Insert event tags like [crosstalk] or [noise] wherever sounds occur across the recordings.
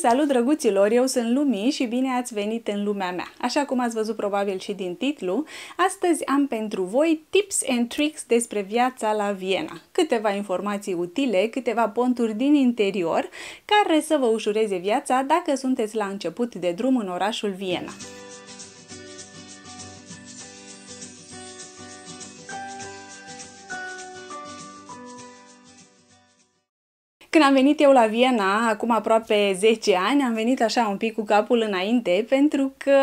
Salut drăguților, eu sunt Lumi și bine ați venit în lumea mea. Așa cum ați văzut probabil și din titlu, astăzi am pentru voi tips and tricks despre viața la Viena. Câteva informații utile, câteva ponturi din interior care să vă ușureze viața dacă sunteți la început de drum în orașul Viena. Când am venit eu la Viena, acum aproape 10 ani, am venit așa un pic cu capul înainte, pentru că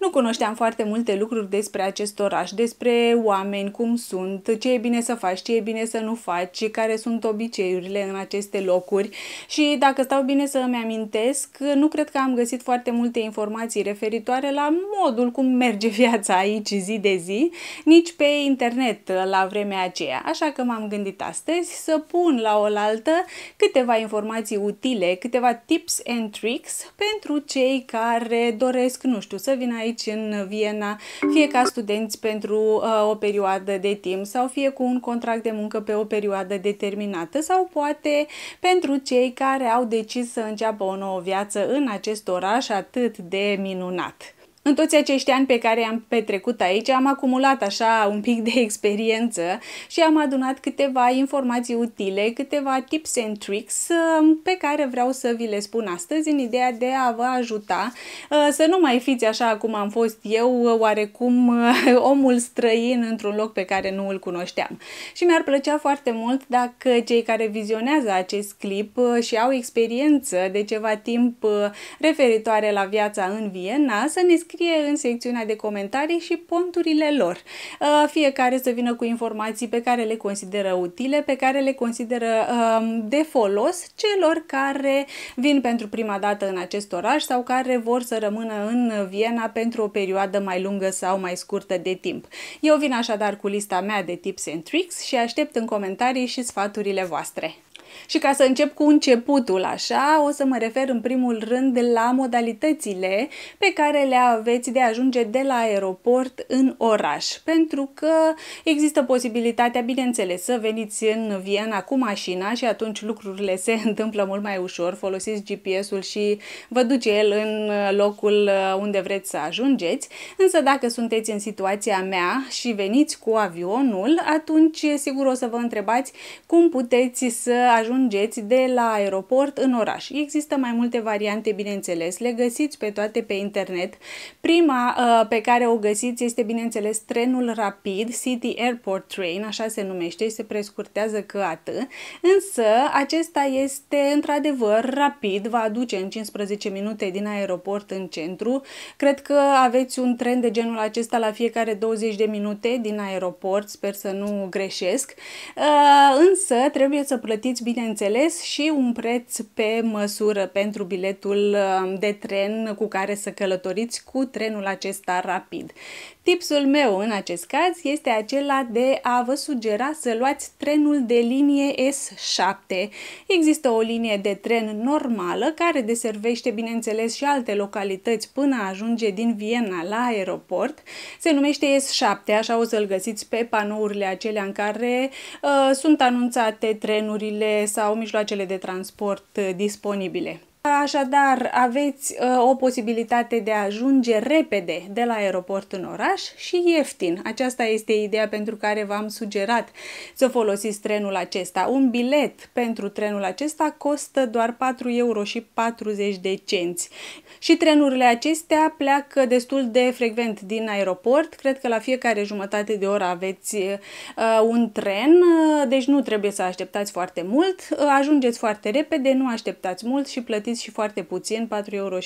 nu cunoșteam foarte multe lucruri despre acest oraș, despre oameni, cum sunt, ce e bine să faci, ce e bine să nu faci, care sunt obiceiurile în aceste locuri. Și dacă stau bine să îmi amintesc, nu cred că am găsit foarte multe informații referitoare la modul cum merge [laughs] viața aici zi de zi, nici pe internet la vremea aceea. Așa că m-am gândit astăzi să pun la oaltă câteva informații utile, câteva tips and tricks pentru cei care doresc, nu știu, să vină aici în Viena, fie ca studenți pentru uh, o perioadă de timp sau fie cu un contract de muncă pe o perioadă determinată sau poate pentru cei care au decis să înceapă o nouă viață în acest oraș atât de minunat. În toți acești ani pe care am petrecut aici, am acumulat așa un pic de experiență și am adunat câteva informații utile, câteva tips and tricks um, pe care vreau să vi le spun astăzi în ideea de a vă ajuta uh, să nu mai fiți așa cum am fost eu, uh, oarecum uh, [laughs] omul străin într-un loc pe care nu îl cunoșteam. Și mi-ar plăcea foarte mult dacă cei care vizionează acest clip și au experiență de ceva timp referitoare la viața în Viena să ne scrie scrie în secțiunea de comentarii și ponturile lor. Uh, fiecare să vină cu informații pe care le consideră utile, pe care le consideră um, de folos celor care vin pentru prima dată în acest oraș sau care vor să rămână în Viena pentru o perioadă mai lungă sau mai scurtă de timp. Eu vin așadar cu lista mea de tips and tricks și aștept în comentarii și sfaturile voastre. Și ca să încep cu începutul așa, o să mă refer în primul rând la modalitățile pe care le aveți de a ajunge de la aeroport în oraș, pentru că există posibilitatea, bineînțeles, să veniți în Viena cu mașina și atunci lucrurile se [laughs] întâmplă mult mai ușor, folosiți GPS-ul și vă duce el în locul unde vreți să ajungeți, însă dacă sunteți în situația mea și veniți cu avionul, atunci sigur o să vă întrebați cum puteți să ajungeți de la aeroport în oraș. Există mai multe variante, bineînțeles, le găsiți pe toate pe internet. Prima uh, pe care o găsiți este, bineînțeles, trenul rapid, City Airport Train, așa se numește, se prescurtează că atât, însă acesta este într-adevăr rapid, va aduce în 15 minute din aeroport în centru. Cred că aveți un tren de genul acesta la fiecare 20 de minute din aeroport, sper să nu greșesc, uh, însă trebuie să plătiți bineînțeles, și un preț pe măsură pentru biletul um, de tren cu care să călătoriți cu trenul acesta rapid. Tipsul meu în acest caz este acela de a vă sugera să luați trenul de linie S7. Există o linie de tren normală care deservește, bineînțeles, și alte localități până ajunge din Viena la aeroport. Se numește S7, așa o să-l găsiți pe panourile acelea în care uh, sunt anunțate trenurile sau mijloacele de transport uh, disponibile. Așadar, aveți uh, o posibilitate de a ajunge repede de la aeroport în oraș și ieftin. Aceasta este ideea pentru care v-am sugerat să folosiți trenul acesta. Un bilet pentru trenul acesta costă doar 4,40 euro. Și trenurile acestea pleacă destul de frecvent din aeroport. Cred că la fiecare jumătate de oră aveți uh, un tren, ă, deci nu trebuie să așteptați foarte mult. ajungeți foarte repede, nu așteptați mult și plătiți plătiți și foarte puțin, 4,40 euro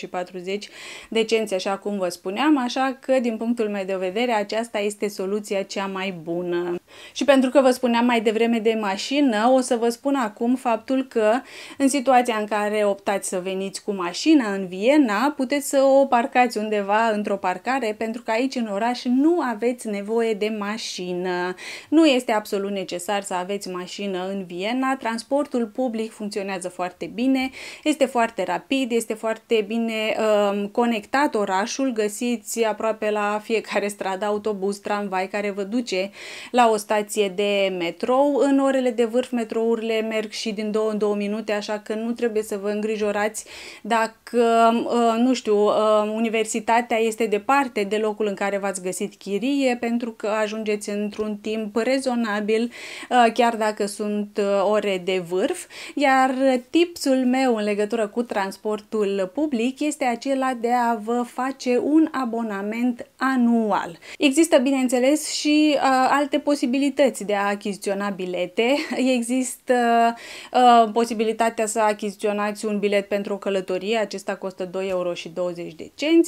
de cenți, așa cum vă spuneam, așa că din punctul meu de vedere aceasta este soluția cea mai bună. Și pentru că vă spuneam mai devreme de mașină, o să vă spun acum faptul că în situația în care optați să veniți cu mașina în Viena, puteți să o parcați undeva într-o parcare, pentru că aici în oraș nu aveți nevoie de mașină. Nu este absolut necesar să aveți mașină în Viena, transportul public funcționează foarte bine, este foarte foarte rapid, este foarte bine um, conectat orașul, găsiți aproape la fiecare stradă autobuz, tramvai care vă duce la o stație de metrou. În orele de vârf metrourile merg și din două în două minute, așa că nu trebuie să vă îngrijorați dacă, uh, nu știu, uh, universitatea este departe de locul în care v-ați găsit chirie, pentru că ajungeți într-un timp rezonabil, uh, chiar dacă sunt uh, ore de vârf. Iar tipsul meu în legătură cu transportul public este acela de a vă face un abonament anual. Există, bineînțeles, și uh, alte posibilități de a achiziționa bilete. [laughs] Există uh, posibilitatea să achiziționați un bilet pentru o călătorie, acesta costă 2,20 euro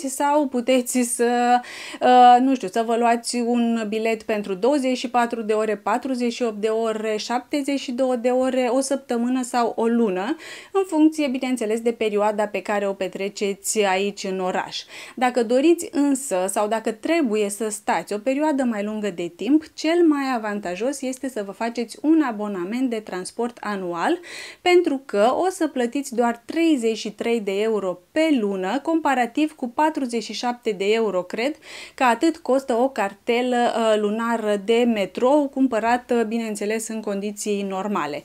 sau puteți să, uh, nu știu, să vă luați un bilet pentru 24 de ore, 48 de ore, 72 de ore, o săptămână sau o lună, în funcție, bineînțeles, de de perioada pe care o petreceți aici în oraș. Dacă doriți însă sau dacă trebuie să stați o perioadă mai lungă de timp, cel mai avantajos este să vă faceți un abonament de transport anual pentru că o să plătiți doar 33 de euro pe lună comparativ cu 47 de euro, cred, că atât costă o cartelă uh, lunară de metrou cumpărată, uh, bineînțeles, în condiții normale.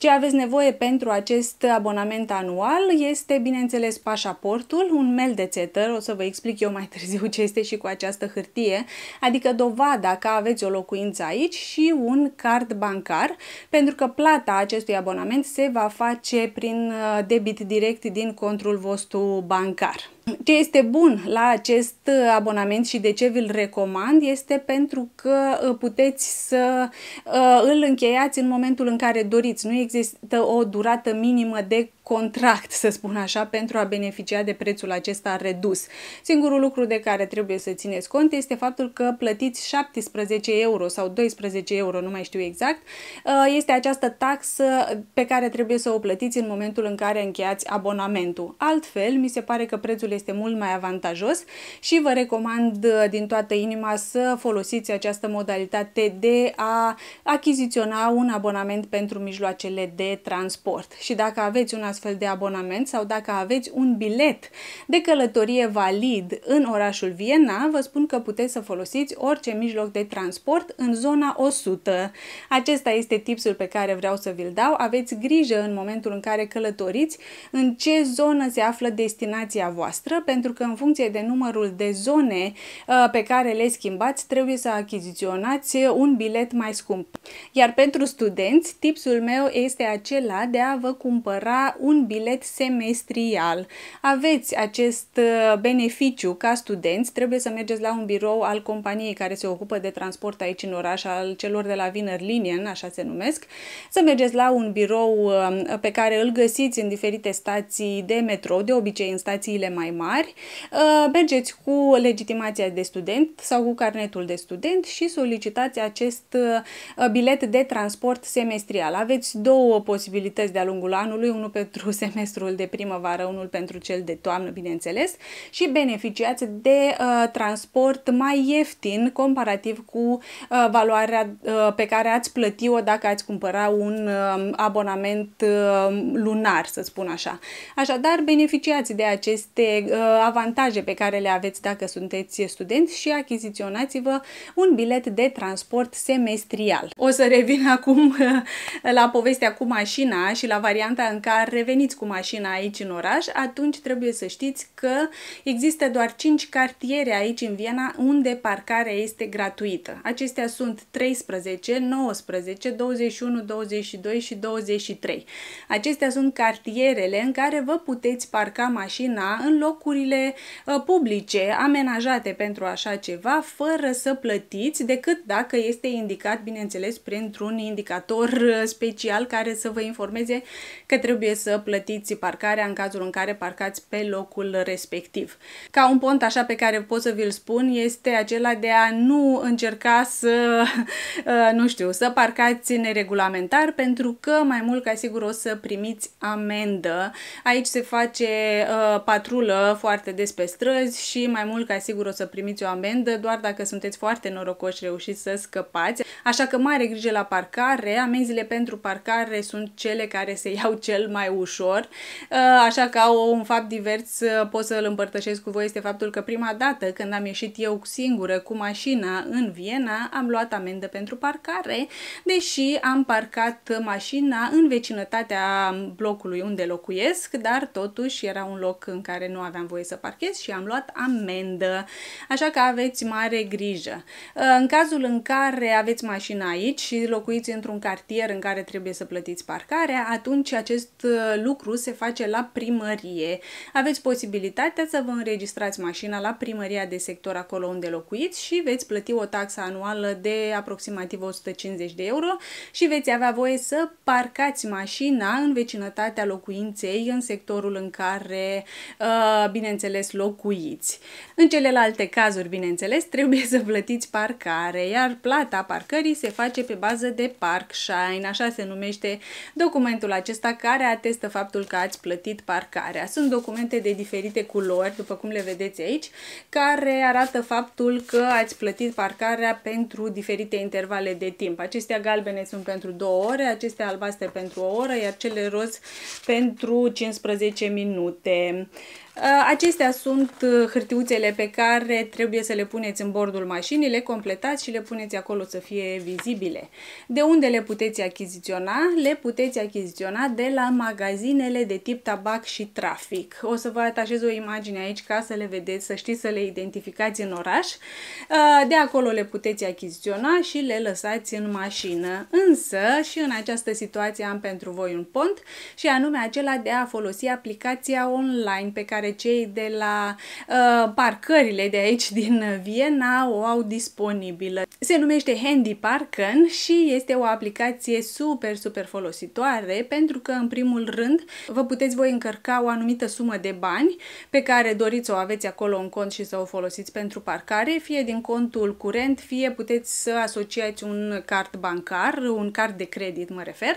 Ce aveți nevoie pentru acest abonament anual este, bineînțeles, pașaportul, un mail de țetăr, o să vă explic eu mai [laughs] târziu ce este și cu această hârtie, adică dovada că aveți o locuință aici și un card bancar, pentru că plata acestui abonament se va face prin uh, debit direct din contul vostru bancar. Ce este bun la acest uh, abonament și de ce vi-l recomand este pentru că uh, puteți să uh, îl încheiați în momentul în care doriți. Nu există o durată minimă de contract, să spun așa, pentru a beneficia de prețul acesta redus. Singurul lucru de care trebuie să țineți cont este faptul că plătiți 17 euro sau 12 euro, nu mai știu exact, uh, este această taxă pe care trebuie să o plătiți în momentul în care încheiați abonamentul. Altfel, mi se pare că prețul este mult mai avantajos și vă recomand uh, din toată inima să folosiți această modalitate de a achiziționa un abonament pentru mijloacele de transport. Și dacă aveți un astfel de abonament sau dacă aveți un bilet de călătorie valid în orașul Viena, vă spun că puteți să folosiți orice mijloc de transport în zona 100. Acesta este tipsul pe care vreau să vi-l dau. Aveți grijă în momentul în care călătoriți în ce zonă se află destinația voastră, pentru că în funcție de numărul de zone uh, pe care le schimbați, trebuie să achiziționați un bilet mai scump. Iar pentru studenți, tipsul meu este acela de a vă cumpăra un bilet semestrial. Aveți acest uh, beneficiu ca studenți, trebuie să mergeți la un birou al companiei care se ocupă de transport aici în oraș, al celor de la Wiener Linien, așa se numesc, să mergeți la un birou uh, pe care îl găsiți în diferite stații de metrou, de obicei în stațiile mai mari, uh, mergeți cu legitimația de student sau cu carnetul de student și solicitați acest bilet de transport semestrial. Aveți două posibilități de-a lungul anului, unul pentru pentru semestrul de primăvară, unul pentru cel de toamnă, bineînțeles, și beneficiați de uh, transport mai ieftin comparativ cu uh, valoarea uh, pe care ați plătit-o dacă ați cumpăra un uh, abonament uh, lunar, să spun așa. Așadar, beneficiați de aceste uh, avantaje pe care le aveți dacă sunteți studenți și achiziționați-vă un bilet de transport semestrial. O să revin acum [laughs] la povestea cu mașina și la varianta în care reveniți cu mașina aici în oraș, atunci trebuie să știți că există doar 5 cartiere aici în Viena unde parcarea este gratuită. Acestea sunt 13, 19, 21, 22 și 23. Acestea sunt cartierele în care vă puteți parca mașina în locurile ă, publice amenajate pentru așa ceva, fără să plătiți, decât dacă este indicat, bineînțeles, printr-un indicator ă, special care să vă informeze că trebuie să să plătiți parcarea în cazul în care parcați pe locul respectiv. Ca un pont așa pe care pot să vi-l spun este acela de a nu încerca să, [laughs] uh, nu știu, să parcați neregulamentar pentru că mai mult ca sigur o să primiți amendă. Aici se face uh, patrulă foarte des pe străzi și mai mult ca sigur o să primiți o amendă doar dacă sunteți foarte norocoși reușiți să scăpați. Așa că mare grijă la parcare, amenziile pentru parcare sunt cele care se iau cel mai ușor, uh, așa că au un fapt divers, uh, pot să-l împărtășesc cu voi, este faptul că prima dată când am ieșit eu singură cu mașina în Viena, am luat amendă pentru parcare, deși am parcat mașina în vecinătatea blocului unde locuiesc, dar totuși era un loc în care nu aveam voie să parchez și am luat amendă, așa că aveți mare grijă. Uh, în cazul în care aveți mașina aici și locuiți într-un cartier în care trebuie să plătiți parcarea, atunci acest lucru se face la primărie. Aveți posibilitatea să vă înregistrați mașina la primăria de sector acolo unde locuiți și veți plăti o taxă anuală de aproximativ 150 de euro și veți avea voie să parcați mașina în vecinătatea locuinței, în sectorul în care, uh, bineînțeles, locuiți. În celelalte cazuri, bineînțeles, [laughs] trebuie să plătiți parcare, iar plata parcării se face pe bază de park shine, așa se numește documentul acesta care atestă atestă faptul că ați plătit parcarea. Sunt documente de diferite culori, după cum le vedeți aici, care arată faptul că ați plătit parcarea pentru diferite intervale de timp. Acestea galbene sunt pentru 2 ore, acestea albastre pentru o oră, iar cele roz pentru 15 minute. Uh, acestea sunt uh, hârtiuțele pe care trebuie să le puneți în bordul mașinii, le completați și le puneți acolo să fie vizibile. De unde le puteți achiziționa? Le puteți achiziționa de la magazinele de tip tabac și trafic. O să vă atașez o imagine aici ca să le vedeți, să știți să le identificați în oraș. Uh, de acolo le puteți achiziționa și le lăsați în mașină. Însă și în această situație am pentru voi un pont și anume acela de a folosi aplicația online pe care care cei de la uh, parcările de aici din Viena o au disponibilă. Se numește Handy Parken și este o aplicație super, super folositoare pentru că, în primul rând, vă puteți voi încărca o anumită sumă de bani pe care doriți să o aveți acolo în cont și să o folosiți pentru parcare, fie din contul curent, fie puteți să asociați un card bancar, un card de credit mă refer,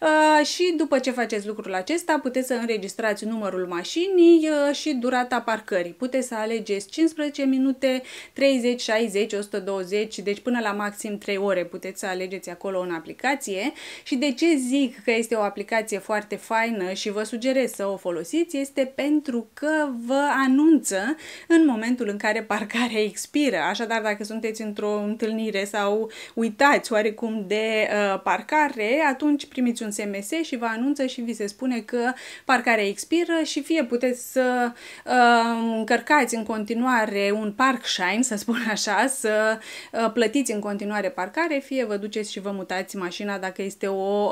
uh, și după ce faceți lucrul acesta puteți să înregistrați numărul mașinii, uh, și durata parcării. Puteți să alegeți 15 minute, 30, 60, 120, deci până la maxim 3 ore puteți să alegeți acolo în aplicație. Și de ce zic că este o aplicație foarte faină și vă sugerez să o folosiți este pentru că vă anunță în momentul în care parcarea expiră. Așadar, dacă sunteți într-o întâlnire sau uitați oarecum de uh, parcare, atunci primiți un SMS și vă anunță și vi se spune că parcarea expiră și fie puteți să uh, încărcați în continuare un park shine, să spun așa, să uh, plătiți în continuare parcare, fie vă duceți și vă mutați mașina dacă este o, uh,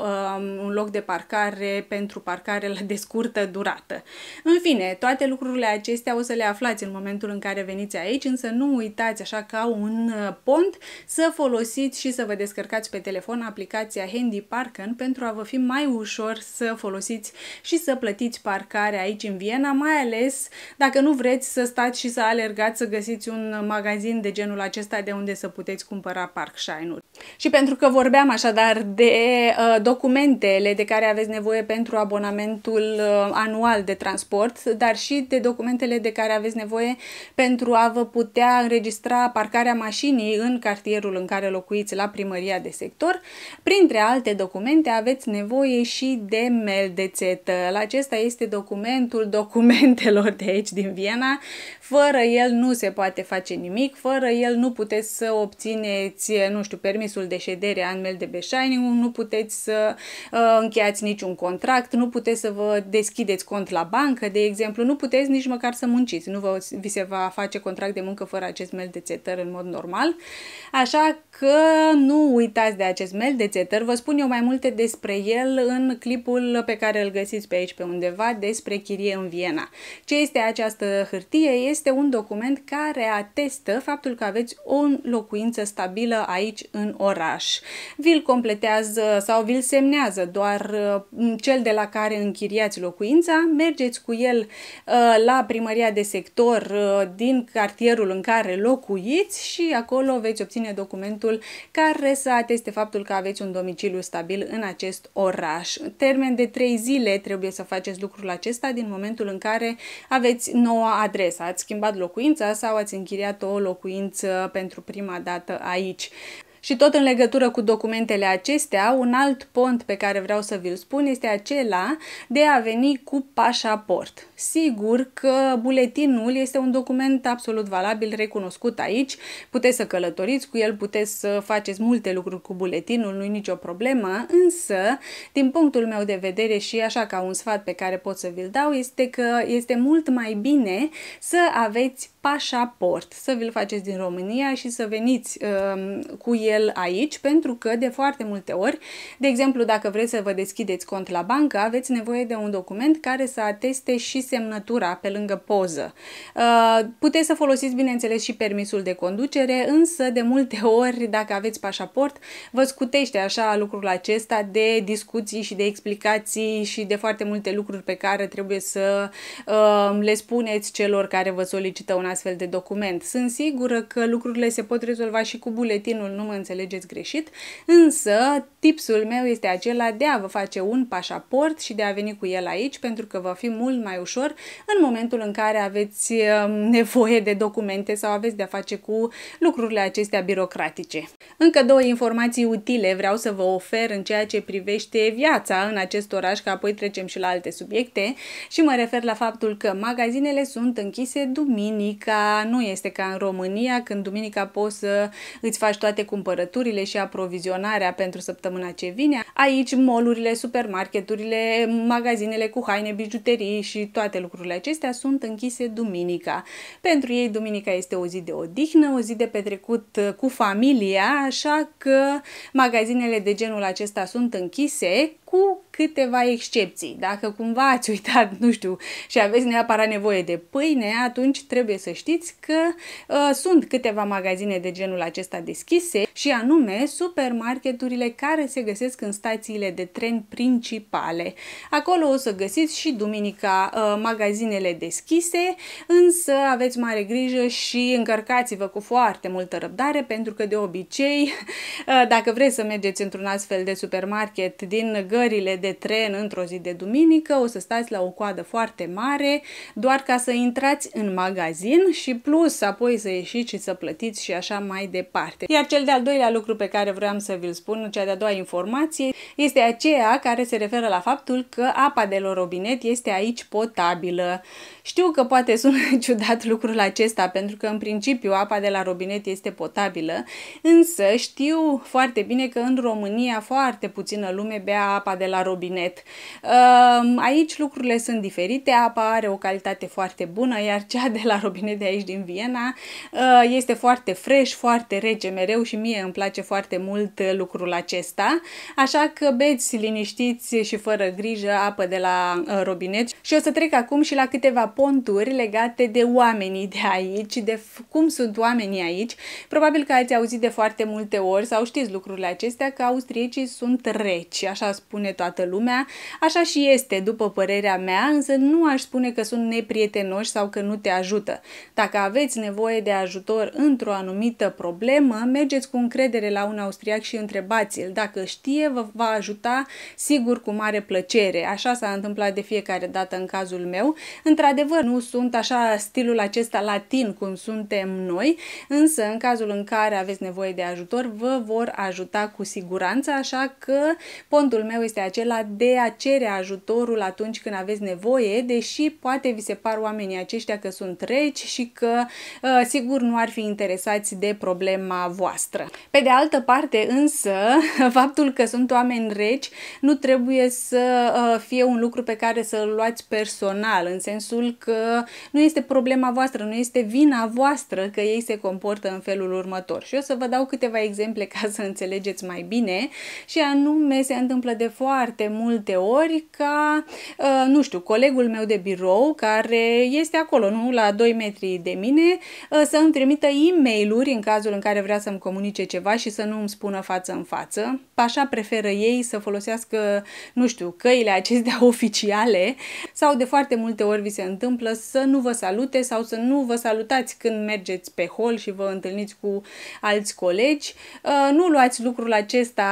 un loc de parcare pentru parcare la descurtă durată. În fine, toate lucrurile acestea o să le aflați în momentul în care veniți aici, însă nu uitați așa ca un uh, pont să folosiți și să vă descărcați pe telefon aplicația Handy Parken pentru a vă fi mai ușor să folosiți și să plătiți parcare aici în Viena, mai ales dacă nu vreți să stați și să alergați să găsiți un magazin de genul acesta de unde să puteți cumpăra shine uri Și pentru că vorbeam așadar de uh, documentele de care aveți nevoie pentru abonamentul uh, anual de transport, dar și de documentele de care aveți nevoie pentru a vă putea înregistra parcarea mașinii în cartierul în care locuiți la primăria de sector, printre alte documente aveți nevoie și de țetă. Acesta este documentul document documentelor de aici, din Viena. Fără el nu se poate face nimic, fără el nu puteți să obțineți, nu știu, permisul de ședere mel de Beșaining, nu puteți să uh, încheiați niciun contract, nu puteți să vă deschideți cont la bancă, de exemplu, nu puteți nici măcar să munciți, nu vă, vi se va face contract de muncă fără acest mel de țetăr în mod normal. Așa că nu uitați de acest mel de țetăr, vă spun eu mai multe despre el în clipul pe care îl găsiți pe aici pe undeva despre chirie în Viena. Ce este această hârtie? Este un document care atestă faptul că aveți o locuință stabilă aici în oraș. Vi-l completează sau vi-l semnează doar uh, cel de la care închiriați locuința, mergeți cu el uh, la primăria de sector uh, din cartierul în care locuiți și acolo veți obține documentul care să ateste faptul că aveți un domiciliu stabil în acest oraș. Termen de 3 zile trebuie să faceți lucrul acesta din momentul în care aveți noua adresă, ați schimbat locuința sau ați închiriat o locuință pentru prima dată aici. Și tot în legătură cu documentele acestea, un alt pont pe care vreau să vi-l spun este acela de a veni cu pașaport. Sigur că buletinul este un document absolut valabil, recunoscut aici, puteți să călătoriți cu el, puteți să faceți multe lucruri cu buletinul, nu-i nicio problemă, însă, din punctul meu de vedere și așa ca un sfat pe care pot să vi-l dau, este că este mult mai bine să aveți pașaport, să vi-l faceți din România și să veniți um, cu el aici, pentru că de foarte multe ori, de exemplu, dacă vreți să vă deschideți cont la bancă, aveți nevoie de un document care să ateste și semnătura pe lângă poză. Uh, puteți să folosiți, bineînțeles, și permisul de conducere, însă de multe [laughs] ori, dacă aveți pașaport, vă scutește așa lucrul acesta de discuții și de explicații și de foarte multe lucruri pe care trebuie să uh, le spuneți celor care vă solicită un astfel de document. Sunt sigură că lucrurile se pot rezolva și cu buletinul, nu mă înțelegeți greșit, însă tipsul meu este acela de a vă face un pașaport și de a veni cu el aici, pentru că va fi mult mai ușor în momentul în care aveți um, nevoie de documente sau aveți de a face cu lucrurile acestea birocratice. Încă două informații utile vreau să vă ofer în ceea ce privește viața în acest oraș, că apoi trecem și la alte subiecte și mă refer la faptul că magazinele sunt închise duminic duminica nu este ca în România, când duminica poți să îți faci toate cumpărăturile și aprovizionarea pentru săptămâna ce vine. Aici molurile, supermarketurile, magazinele cu haine, bijuterii și toate lucrurile acestea sunt închise duminica. Pentru ei duminica este o zi de odihnă, o zi de petrecut uh, cu familia, așa că magazinele de genul acesta sunt închise cu câteva excepții. Dacă cumva ați uitat, [laughs] nu știu, și aveți neapărat nevoie de pâine, atunci trebuie să să știți că uh, sunt câteva magazine de genul acesta deschise și anume supermarketurile care se găsesc în stațiile de tren principale. Acolo o să găsiți și duminica uh, magazinele deschise, însă aveți mare grijă și încărcați-vă cu foarte multă răbdare pentru că de obicei [laughs] uh, dacă vreți să mergeți într-un astfel de supermarket din gările de tren într-o zi de duminică, o să stați la o coadă foarte mare doar ca să intrați în magazin și plus apoi să ieșiți și să plătiți și așa mai departe. Iar cel de-al al doilea lucru pe care vreau să vi-l spun, cea de-a doua informație, este aceea care se referă la faptul că apa de la robinet este aici potabilă. Știu că poate sună [laughs] ciudat lucrul acesta, pentru că în principiu apa de la robinet este potabilă, însă știu foarte bine că în România foarte puțină lume bea apa de la robinet. Ehm, aici lucrurile sunt diferite, apa are o calitate foarte bună, iar cea de la robinet de aici din Viena ehm, este foarte fresh, foarte rece mereu și mie mie îmi place foarte mult uh, lucrul acesta, așa că beți liniștiți și fără grijă apă de la uh, robinet și o să trec acum și la câteva ponturi legate de oamenii de aici, de cum sunt oamenii aici. Probabil că ați auzit de foarte multe ori sau știți lucrurile acestea că austriecii sunt reci, așa spune toată lumea, așa și este după părerea mea, însă nu aș spune că sunt neprietenoși sau că nu te ajută. Dacă aveți nevoie de ajutor într-o anumită problemă, mergeți cu încredere la un austriac și întrebați-l. Dacă știe, vă va ajuta sigur cu mare plăcere. Așa s-a întâmplat de fiecare dată în cazul meu. Într-adevăr, nu sunt așa stilul acesta latin cum suntem noi, însă în cazul în care aveți nevoie de ajutor, vă vor ajuta cu siguranță, așa că pontul meu este acela de a cere ajutorul atunci când aveți nevoie, deși poate vi se par oamenii aceștia că sunt reci și că uh, sigur nu ar fi interesați de problema voastră. Pe de altă parte, însă, [laughs] faptul că sunt oameni reci nu trebuie să uh, fie un lucru pe care să-l luați personal, în sensul că nu este problema voastră, nu este vina voastră că ei se comportă în felul următor. Și o să vă dau câteva exemple ca să înțelegeți mai bine și anume se întâmplă de foarte multe ori ca, uh, nu știu, colegul meu de birou care este acolo, nu la 2 metri de mine, uh, să îmi trimită e mail în cazul în care vrea să-mi comunice face ceva și să nu îmi spună față în față. Așa preferă ei să folosească, nu știu, căile acestea [laughs] oficiale sau de foarte multe ori vi se întâmplă să nu vă salute sau să nu vă salutați când mergeți pe hol și vă întâlniți cu alți colegi. Uh, nu luați lucrul acesta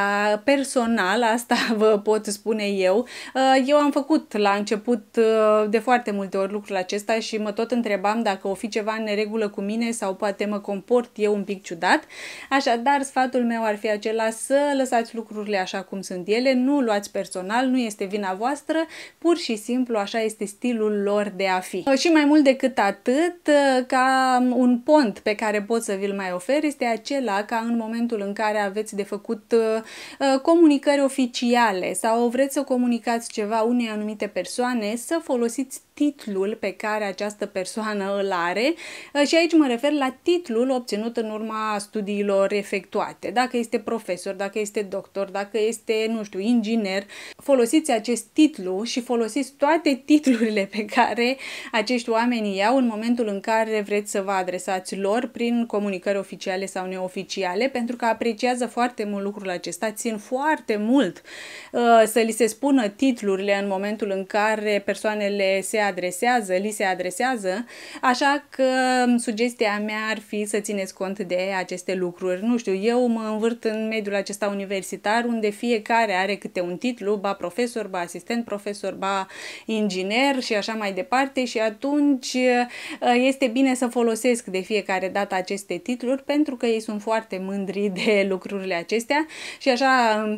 personal, asta [laughs] vă pot spune eu. Uh, eu am făcut la început uh, de foarte multe ori lucrul acesta și mă tot întrebam dacă o fi ceva în neregulă cu mine sau poate mă comport eu un pic ciudat. Așa, dar sfatul meu ar fi acela să lăsați lucrurile așa cum sunt ele, nu luați personal, nu este vina voastră, pur și simplu așa este stilul lor de a fi. Și mai mult decât atât, ca un pont pe care pot să vi-l mai ofer este acela ca în momentul în care aveți de făcut uh, uh, comunicări oficiale sau vreți să comunicați ceva unei anumite persoane, să folosiți titlul pe care această persoană îl are uh, și aici mă refer la titlul obținut în urma studiilor efectuate. Dacă este profesor, dacă este doctor, dacă este, nu știu, inginer, folosiți acest titlu și folosiți toate titlurile pe care acești oameni iau în momentul în care vreți să vă adresați lor prin comunicări oficiale sau neoficiale, pentru că apreciază foarte mult lucrul acesta, țin foarte mult uh, să li se spună titlurile în momentul în care persoanele se adresează, li se adresează, așa că sugestia mea ar fi să țineți cont de aceste lucruri. Nu știu, eu mă învârt în mediul acesta universitar unde fiecare are câte un titlu, ba profesor, ba asistent profesor, ba inginer și așa mai departe și atunci este bine să folosesc de fiecare dată aceste titluri pentru că ei sunt foarte mândri de lucrurile acestea și așa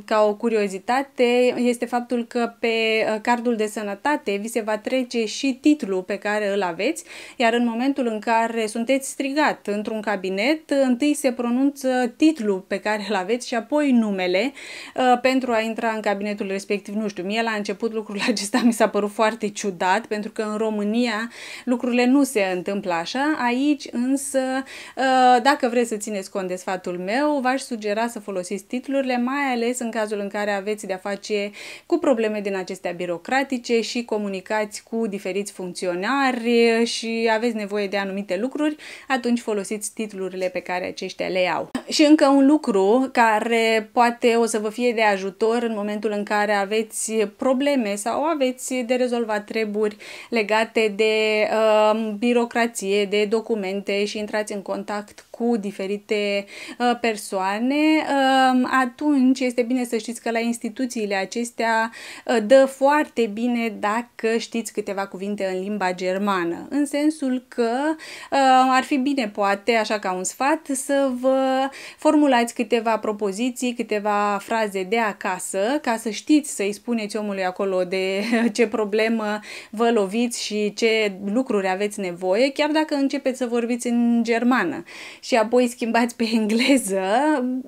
ca o curiozitate este faptul că pe uh, cardul de sănătate vi se va trece și și titlul pe care îl aveți, iar în momentul în care sunteți strigat într-un cabinet, întâi se pronunță titlul pe care îl aveți și apoi numele uh, pentru a intra în cabinetul respectiv. Nu știu, mie la început lucrul [laughs] acesta mi s-a părut foarte ciudat, pentru că în România lucrurile nu se întâmplă așa. Aici însă, uh, dacă vreți să țineți cont de sfatul meu, v-aș sugera să folosiți titlurile, mai ales în cazul în care aveți de-a face cu probleme din acestea birocratice și comunicați cu diferite diferiți funcționari și aveți nevoie de anumite lucruri, atunci folosiți titlurile pe care aceștia le au. Și încă un lucru care poate o să vă fie de ajutor în momentul în care aveți probleme sau aveți de rezolvat treburi legate de uh, birocrație, de documente și intrați în contact cu diferite uh, persoane, um, atunci este bine să știți că la instituțiile acestea uh, dă foarte bine dacă știți câteva cuvinte în limba germană, în sensul că uh, ar fi bine, poate, așa ca un sfat, să vă formulați câteva propoziții, câteva fraze de acasă, ca să știți să-i spuneți omului acolo de ce problemă vă loviți și ce lucruri aveți nevoie, chiar dacă începeți să vorbiți în germană. Și și apoi schimbați pe [laughs] engleză,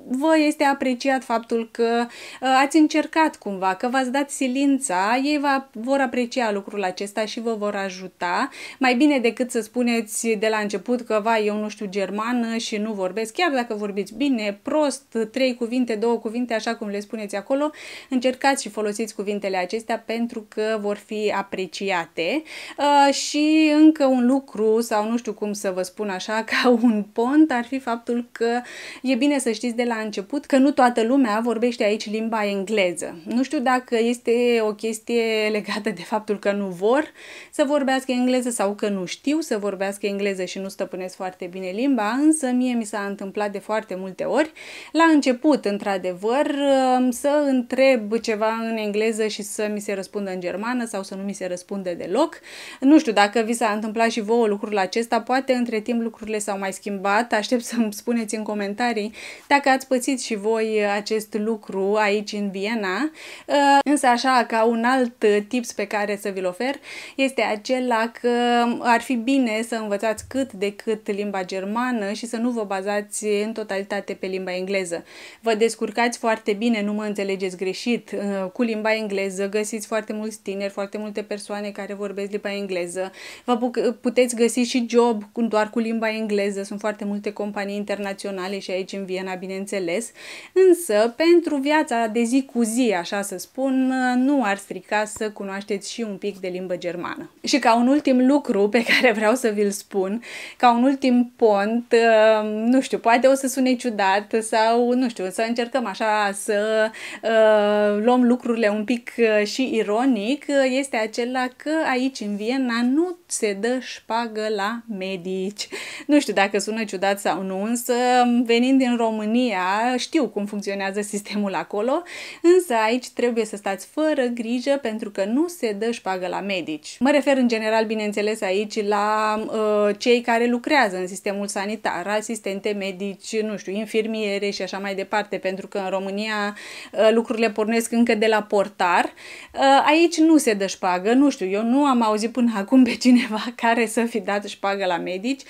vă este apreciat faptul că uh, ați încercat cumva, că v-ați dat silința, ei va, vor aprecia lucrul acesta și vă vor ajuta, mai bine decât să spuneți de la început că, va, eu nu știu germană și nu vorbesc, chiar dacă vorbiți bine, prost, trei cuvinte, două cuvinte, așa cum le spuneți acolo, încercați și folosiți cuvintele acestea pentru că vor fi apreciate. Uh, și încă un lucru, sau nu știu cum să vă spun așa, [laughs] ca un pont, ar fi faptul că e bine să știți de la început că nu toată lumea vorbește aici limba engleză. Nu știu dacă este o chestie legată de faptul că nu vor să vorbească engleză sau că nu știu să vorbească engleză și nu stăpânesc foarte bine limba, însă mie mi s-a întâmplat de foarte multe ori la început, într-adevăr, um, să întreb ceva în engleză și să mi se răspundă în germană sau să nu mi se răspunde deloc. Nu știu dacă vi s-a întâmplat și vouă lucrul acesta, poate între timp lucrurile s-au mai schimbat, asta aștept să-mi spuneți în comentarii dacă ați pățit și voi acest lucru aici în Viena. Uh, însă așa, ca un alt tips pe care să vi-l ofer, este acela că ar fi bine să învățați cât de cât limba germană și să nu vă bazați în totalitate pe limba engleză. Vă descurcați foarte bine, nu mă înțelegeți greșit, uh, cu limba engleză găsiți foarte mulți tineri, foarte multe persoane care vorbesc limba engleză. Vă puteți găsi și job doar cu limba engleză, sunt foarte multe multe companii internaționale și aici în Viena, bineînțeles, însă pentru viața de zi cu zi, așa să spun, nu ar strica să cunoașteți și un pic de limbă germană. Și ca un ultim lucru pe care vreau să vi-l spun, ca un ultim pont, uh, nu știu, poate o să sune ciudat sau, nu știu, să încercăm așa să uh, luăm lucrurile un pic uh, și ironic, uh, este acela că aici în Viena nu se dă șpagă la medici. Nu știu dacă sună ciudat sau nu, însă venind din România știu cum funcționează sistemul acolo, însă aici trebuie să stați fără grijă pentru că nu se dă șpagă la medici. Mă refer în general, bineînțeles, aici la uh, cei care lucrează în sistemul sanitar, asistente medici, nu știu, infirmiere și așa mai departe, pentru că în România uh, lucrurile pornesc încă de la portar. Uh, aici nu se dă șpagă, nu știu, eu nu am auzit până acum pe cine cineva [laughs] care să fi dat șpagă la medici.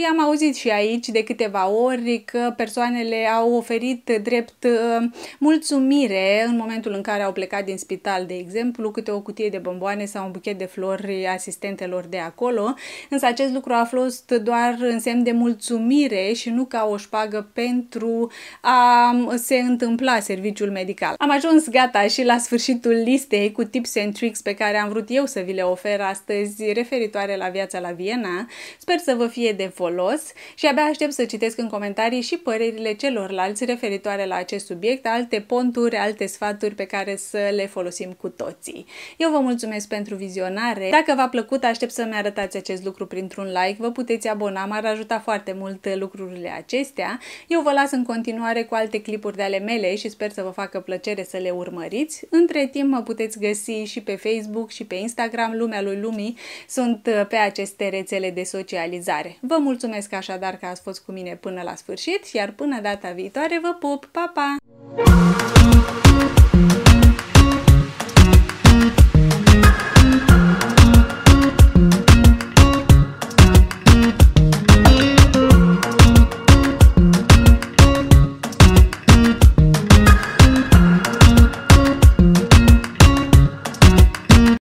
I-am auzit și aici de câteva ori că persoanele au oferit drept uh, mulțumire în momentul în care au plecat din spital, de exemplu, câte o cutie de bomboane sau un buchet de flori asistentelor de acolo, însă acest lucru a fost doar în semn de mulțumire și nu ca o șpagă pentru a se întâmpla serviciul medical. Am ajuns gata și la sfârșitul listei cu tips and tricks pe care am vrut eu să vi le ofer astăzi referitoare referitoare la viața la Viena. Sper să vă fie de folos și abia aștept să citesc în comentarii și părerile celorlalți referitoare la acest subiect, alte ponturi, alte sfaturi pe care să le folosim cu toții. Eu vă mulțumesc pentru vizionare. Dacă v-a plăcut, aștept să-mi arătați acest lucru printr-un like, vă puteți abona, m-ar ajuta foarte mult lucrurile acestea. Eu vă las în continuare cu alte clipuri de ale mele și sper să vă facă plăcere să le urmăriți. Între timp mă puteți găsi și pe Facebook și pe Instagram, Lumea lui Lumii. Sunt sunt uh, pe aceste rețele de socializare. Vă mulțumesc așadar că ați fost cu mine până la sfârșit, iar până data viitoare vă pup, pa, pa!